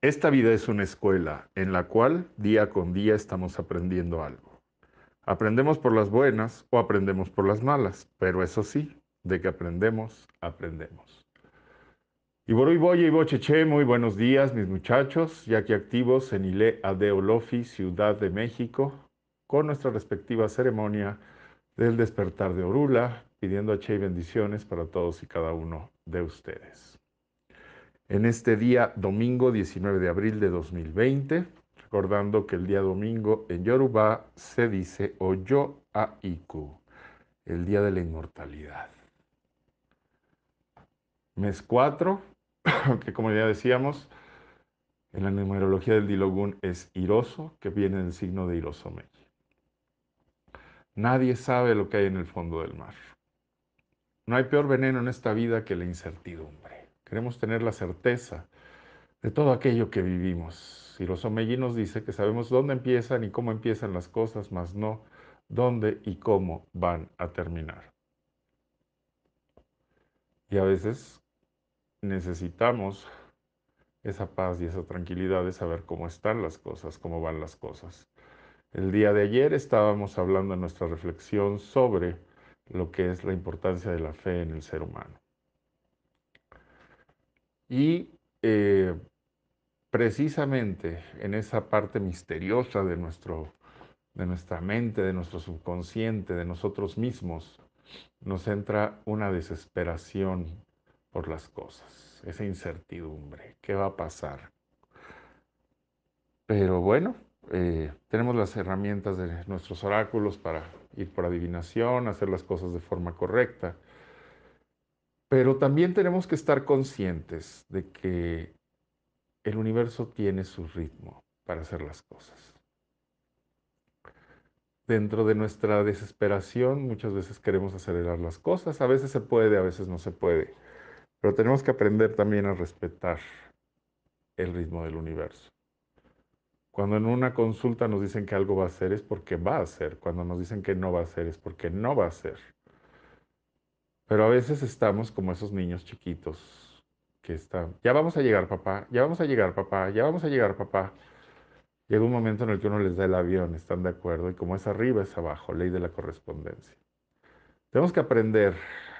Esta vida es una escuela en la cual día con día estamos aprendiendo algo. Aprendemos por las buenas o aprendemos por las malas, pero eso sí, de que aprendemos, aprendemos. Y hoy Boye y Bocheche, muy buenos días, mis muchachos, ya que activos en Ile Adeolofi, Ciudad de México, con nuestra respectiva ceremonia del despertar de Orula, pidiendo a Che bendiciones para todos y cada uno de ustedes en este día domingo 19 de abril de 2020, recordando que el día domingo en Yoruba se dice Oyo Aiku, el día de la inmortalidad. Mes 4, que como ya decíamos, en la numerología del Dilogún es Iroso, que viene del signo de Irosome. Nadie sabe lo que hay en el fondo del mar. No hay peor veneno en esta vida que la incertidumbre. Queremos tener la certeza de todo aquello que vivimos. Y los nos dice que sabemos dónde empiezan y cómo empiezan las cosas, mas no dónde y cómo van a terminar. Y a veces necesitamos esa paz y esa tranquilidad de saber cómo están las cosas, cómo van las cosas. El día de ayer estábamos hablando en nuestra reflexión sobre lo que es la importancia de la fe en el ser humano. Y eh, precisamente en esa parte misteriosa de, nuestro, de nuestra mente, de nuestro subconsciente, de nosotros mismos, nos entra una desesperación por las cosas, esa incertidumbre, ¿qué va a pasar? Pero bueno, eh, tenemos las herramientas de nuestros oráculos para ir por adivinación, hacer las cosas de forma correcta, pero también tenemos que estar conscientes de que el universo tiene su ritmo para hacer las cosas. Dentro de nuestra desesperación muchas veces queremos acelerar las cosas, a veces se puede, a veces no se puede, pero tenemos que aprender también a respetar el ritmo del universo. Cuando en una consulta nos dicen que algo va a ser es porque va a ser, cuando nos dicen que no va a ser es porque no va a ser. Pero a veces estamos como esos niños chiquitos que están, ya vamos a llegar papá, ya vamos a llegar papá, ya vamos a llegar papá. Llega un momento en el que uno les da el avión, están de acuerdo, y como es arriba es abajo, ley de la correspondencia. Tenemos que aprender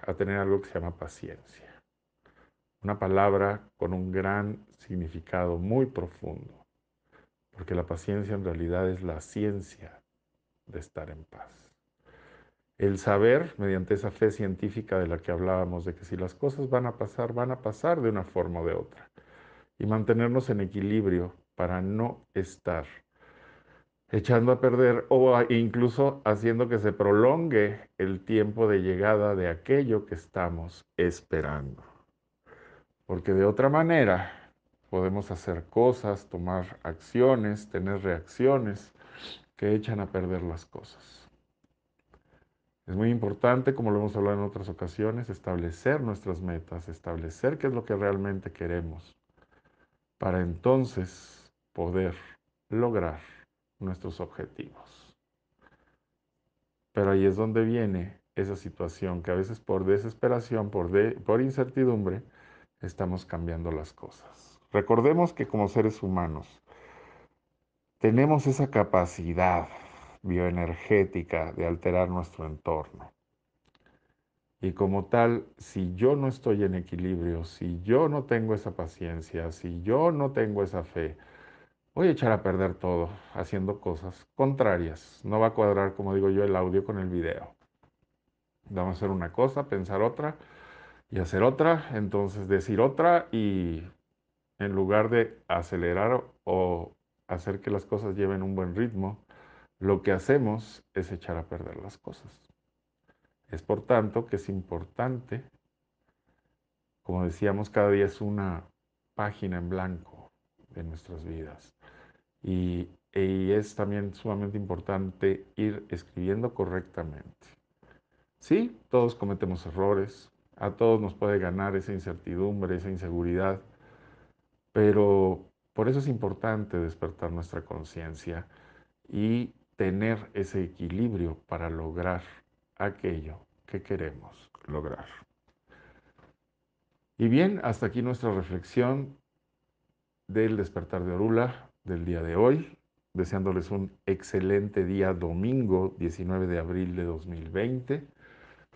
a tener algo que se llama paciencia. Una palabra con un gran significado muy profundo, porque la paciencia en realidad es la ciencia de estar en paz el saber, mediante esa fe científica de la que hablábamos, de que si las cosas van a pasar, van a pasar de una forma o de otra. Y mantenernos en equilibrio para no estar echando a perder o incluso haciendo que se prolongue el tiempo de llegada de aquello que estamos esperando. Porque de otra manera podemos hacer cosas, tomar acciones, tener reacciones que echan a perder las cosas. Es muy importante, como lo hemos hablado en otras ocasiones, establecer nuestras metas, establecer qué es lo que realmente queremos, para entonces poder lograr nuestros objetivos. Pero ahí es donde viene esa situación que a veces por desesperación, por, por incertidumbre, estamos cambiando las cosas. Recordemos que como seres humanos tenemos esa capacidad bioenergética de alterar nuestro entorno. Y como tal, si yo no estoy en equilibrio, si yo no tengo esa paciencia, si yo no tengo esa fe, voy a echar a perder todo haciendo cosas contrarias. No va a cuadrar, como digo yo, el audio con el video. Vamos a hacer una cosa, pensar otra y hacer otra, entonces decir otra y en lugar de acelerar o hacer que las cosas lleven un buen ritmo, lo que hacemos es echar a perder las cosas. Es por tanto que es importante, como decíamos, cada día es una página en blanco de nuestras vidas. Y, es también sumamente importante ir escribiendo correctamente. Sí, todos cometemos errores, a todos nos puede ganar esa incertidumbre, esa inseguridad, pero por eso es importante despertar nuestra conciencia y tener ese equilibrio para lograr aquello que queremos lograr. Y bien, hasta aquí nuestra reflexión del despertar de Orula del día de hoy, deseándoles un excelente día domingo 19 de abril de 2020.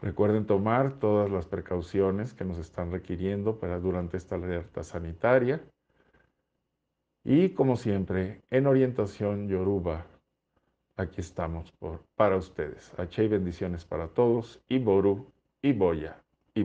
Recuerden tomar todas las precauciones que nos están requiriendo para durante esta alerta sanitaria. Y como siempre, en orientación yoruba, aquí estamos por, para ustedes. H bendiciones para todos. Y Boru, y Boya, y